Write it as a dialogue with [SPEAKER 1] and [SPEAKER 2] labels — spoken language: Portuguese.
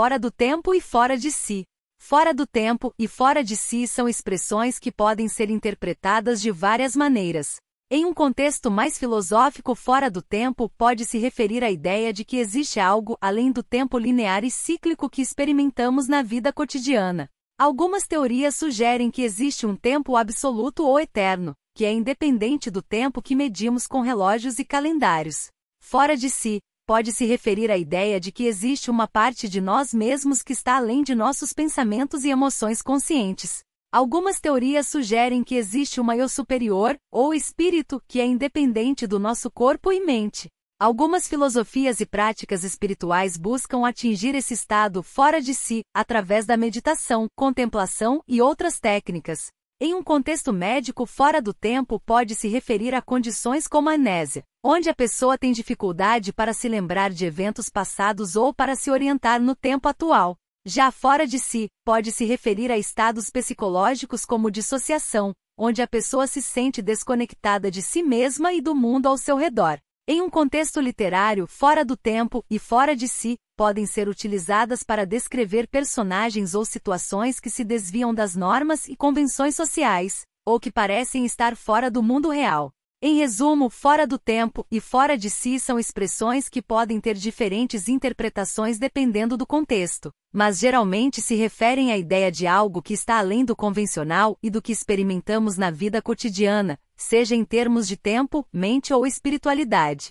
[SPEAKER 1] fora do tempo e fora de si. Fora do tempo e fora de si são expressões que podem ser interpretadas de várias maneiras. Em um contexto mais filosófico, fora do tempo pode se referir à ideia de que existe algo além do tempo linear e cíclico que experimentamos na vida cotidiana. Algumas teorias sugerem que existe um tempo absoluto ou eterno, que é independente do tempo que medimos com relógios e calendários. Fora de si, pode se referir à ideia de que existe uma parte de nós mesmos que está além de nossos pensamentos e emoções conscientes. Algumas teorias sugerem que existe uma eu superior, ou espírito, que é independente do nosso corpo e mente. Algumas filosofias e práticas espirituais buscam atingir esse estado fora de si, através da meditação, contemplação e outras técnicas. Em um contexto médico fora do tempo pode se referir a condições como a amnésia, onde a pessoa tem dificuldade para se lembrar de eventos passados ou para se orientar no tempo atual. Já fora de si, pode se referir a estados psicológicos como dissociação, onde a pessoa se sente desconectada de si mesma e do mundo ao seu redor em um contexto literário fora do tempo e fora de si, podem ser utilizadas para descrever personagens ou situações que se desviam das normas e convenções sociais, ou que parecem estar fora do mundo real. Em resumo, fora do tempo e fora de si são expressões que podem ter diferentes interpretações dependendo do contexto, mas geralmente se referem à ideia de algo que está além do convencional e do que experimentamos na vida cotidiana, seja em termos de tempo, mente ou espiritualidade.